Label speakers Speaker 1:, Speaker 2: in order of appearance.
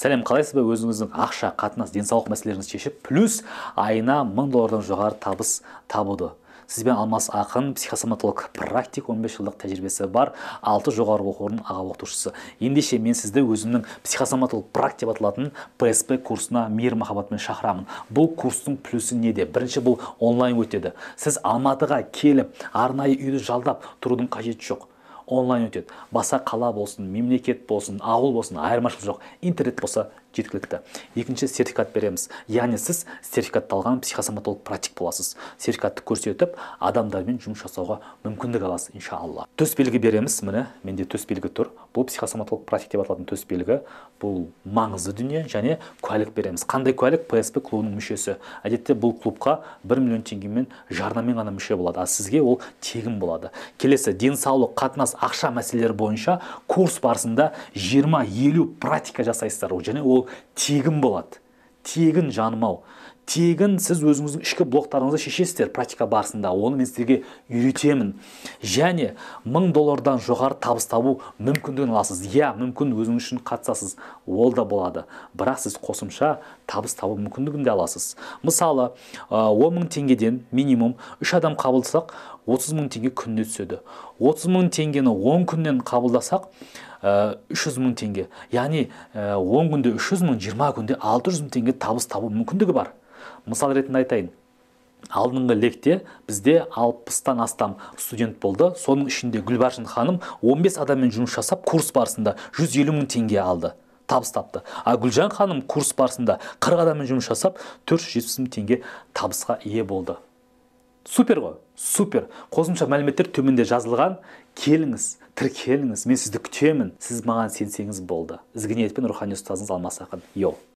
Speaker 1: сәлем қалайсыз ба өзіңіздің ақша қатынас денсаулық мәселелеріңізді шешіп плюс айына мың доллардан жоғары табыс табуды сізбен алмас ақын психосоматолог практик 15 жылдық тәжірибесі бар алты жоғары оқу орнының аға оқытушысы ендеше мен сізді өзімнің психосоматолог практик деп аталатын псп курсына мейір махаббатпен шақырамын бұл курстың плюсы неде бірінші бұл онлайн өтеді сіз алматыға келіп арнайы үйді жалдап тұрудың қажеті жоқ онлайн өтеді баса қала болсын мемлекет болсын ауыл болсын айырмашылығы жоқ интернет болса жеткілікті екінші сертификат береміз яғни сіз сертификатталған психосоматолог практик боласыз сертификатты көрсетіп адамдармен жұмыс жасауға мүмкіндік аласыз иншалла төс белгі береміз міне менде төс белгі тұр бұл психосоматолог практик деп аталатын төс белгі бұл маңызды дүние және куәлік береміз қандай куәлік псп клубының мүшесі әдетте бұл клубқа бір миллион теңгемен жарнамен ғана мүше болады ал сізге ол тегін болады келесі денсаулық қатынас ақша мәселелері бойынша курс барысында 20-50 практика жасайсыздар және ол тегін болады тегін жаным тегін сіз өзіңіздің ішкі блоктарыңызды шешесіздер практика барысында оны мен сіздерге үйретемін және мың доллардан жоғары табыс табу мүмкіндігін аласыз иә мүмкін өзіңіз үшін қатысасыз ол да болады бірақ сіз қосымша табыс табу мүмкіндігін де аласыз мысалы он мың теңгеден минимум үш адам қабылдасақ отыз мың теңге күніне түседі отыз мың теңгені он күннен қабылдасақ 300 э, мың тенге, яғни 10 э, күнде 300 мың 20 күнде 600 мың тенге табыс табу мүмкіндігі бар мысал ретін айтайын алдыңғы лекте бізде 60-тан астам студент болды соның ішінде гүлбаршын ханым 15 адаммен жұмыс жасап курс барысында 150 мың тенге алды табыс тапты ал гүлжан ханым курс барысында 40 адаммен жұмыс жасап 470 мың тенге табысқа ие болды супер ғой супер қосымша мәліметтер төменде жазылған келіңіз тіркеліңіз мен сізді күтемін сіз маған сенсеңіз болды ізгі ниетпен рухани ұстазыңыз алмас ақын